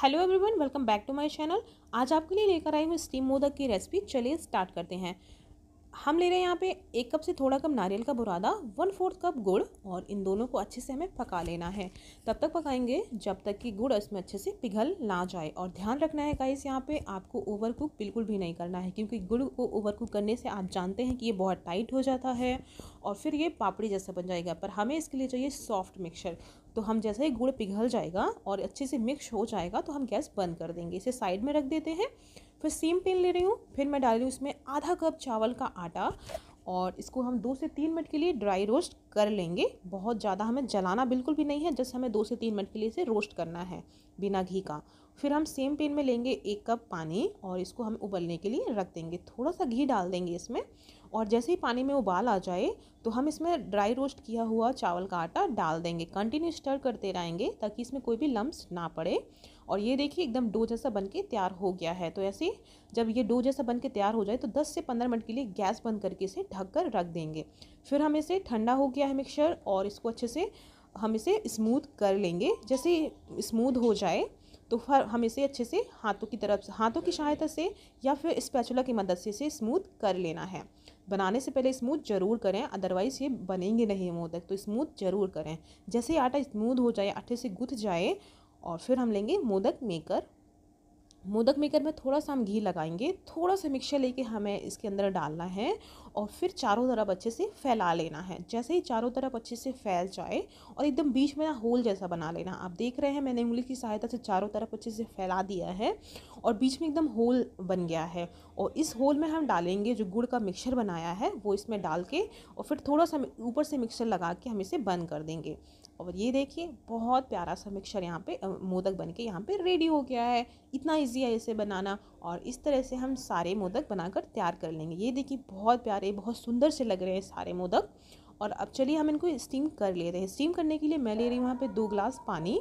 hello everyone welcome back to my channel आज आपके लिए लेकर आई हूँ स्टीम मोदक की रेसिपी चलिए स्टार्ट करते हैं हम ले रहे हैं यहाँ पे एक कप से थोड़ा कम नारियल का बुरादा वन फोर्थ कप गुड़ और इन दोनों को अच्छे से हमें पका लेना है तब तक पकाएंगे जब तक कि गुड़ इसमें अच्छे से पिघल ना जाए और ध्यान रखना है गाइस यहाँ पे आपको ओवर कुक बिल्कुल भी नहीं करना है क्योंकि गुड़ को ओवर कुक करने से आप जानते हैं कि ये बहुत टाइट हो जाता है और फिर ये पापड़ी जैसा बन जाएगा पर हमें इसके लिए चाहिए सॉफ्ट मिक्सर तो हम जैसे ही गुड़ पिघल जाएगा और अच्छे से मिक्स हो जाएगा तो हम गैस बंद कर देंगे इसे साइड में रख देते हैं फिर सेम पेन ले रही हूँ फिर मैं डाल रही हूँ इसमें आधा कप चावल का आटा और इसको हम दो से तीन मिनट के लिए ड्राई रोस्ट कर लेंगे बहुत ज़्यादा हमें जलाना बिल्कुल भी नहीं है जस्ट हमें दो से तीन मिनट के लिए इसे रोस्ट करना है बिना घी का फिर हम सेम पेन में लेंगे एक कप पानी और इसको हम उबलने के लिए रख देंगे थोड़ा सा घी डाल देंगे इसमें और जैसे ही पानी में उबाल आ जाए तो हम इसमें ड्राई रोस्ट किया हुआ चावल का आटा डाल देंगे कंटिन्यू स्टर करते रहेंगे ताकि इसमें कोई भी लम्ब ना पड़े और ये देखिए एकदम डो जैसा बन के तैयार हो गया है तो ऐसे जब ये डो जैसा बन के तैयार हो जाए तो 10 से 15 मिनट के लिए गैस बंद करके इसे ढक कर रख देंगे फिर हम इसे ठंडा हो गया है मिक्सर और इसको अच्छे से हम इसे स्मूथ कर लेंगे जैसे स्मूथ हो जाए तो फिर हम इसे अच्छे से हाथों की तरफ हाथों की सहायता से या फिर स्पैचुला की मदद से इसे स्मूथ कर लेना है बनाने से पहले स्मूथ ज़रूर करें अदरवाइज़ ये बनेंगे नहीं मोदक तो स्मूथ ज़रूर करें जैसे आटा स्मूथ हो जाए आटे से गुथ जाए और फिर हम लेंगे मोदक मेकर मोदक मेकर में थोड़ा सा हम घी लगाएंगे थोड़ा सा मिक्सचर लेके हमें इसके अंदर डालना है और फिर चारों तरफ अच्छे से फैला लेना है जैसे ही चारों तरफ अच्छे से फैल जाए और एकदम बीच में ना होल जैसा बना लेना आप देख रहे हैं मैंने उंगली की सहायता से चारों तरफ अच्छे से फैला दिया है और बीच में एकदम होल बन गया है और इस होल में हम डालेंगे जो गुड़ का मिक्सचर बनाया है वो इसमें डाल के और फिर थोड़ा सा ऊपर से मिक्सचर लगा के हम इसे बंद कर देंगे और ये देखिए बहुत प्यारा सा मिक्सचर यहाँ पे मोदक बन के यहाँ पर रेडी हो गया है इतना इजी है इसे बनाना और इस तरह से हम सारे मोदक बनाकर तैयार कर लेंगे ये देखिए बहुत प्यारे बहुत सुंदर से लग रहे हैं सारे मोदक और अब चलिए हम इनको स्टीम कर ले रहे हैं स्टीम करने के लिए मैं ले रही हूँ वहाँ पर दो ग्लास पानी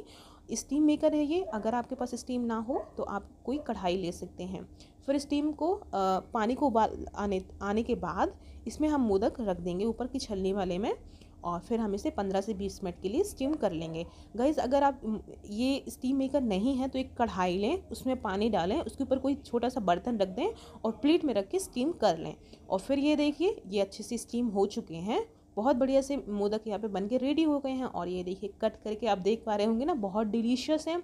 स्टीम मेकर है ये अगर आपके पास स्टीम ना हो तो आप कोई कढ़ाई ले सकते हैं फिर स्टीम को आ, पानी को उबाल आने आने के बाद इसमें हम मोदक रख देंगे ऊपर की छलनी वाले में और फिर हम इसे 15 से 20 मिनट के लिए स्टीम कर लेंगे गैस अगर आप ये स्टीम मेकर नहीं है तो एक कढ़ाई लें उसमें पानी डालें उसके ऊपर कोई छोटा सा बर्तन रख दें और प्लेट में रख के स्टीम कर लें और फिर ये देखिए ये अच्छे से स्टीम हो चुके हैं बहुत बढ़िया से मोदक यहाँ पे बन के रेडी हो गए हैं और ये देखिए कट करके आप देख पा रहे होंगे ना बहुत डिलीशियस हैं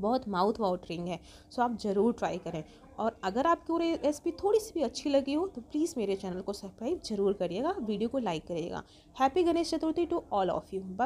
बहुत माउथ वाटरिंग है सो आप ज़रूर ट्राई करें और अगर वो रेसिपी थोड़ी सी भी अच्छी लगी हो तो प्लीज़ मेरे चैनल को सब्सक्राइब जरूर करिएगा वीडियो को लाइक करिएगा happy Ganesh Chaturthi to all of you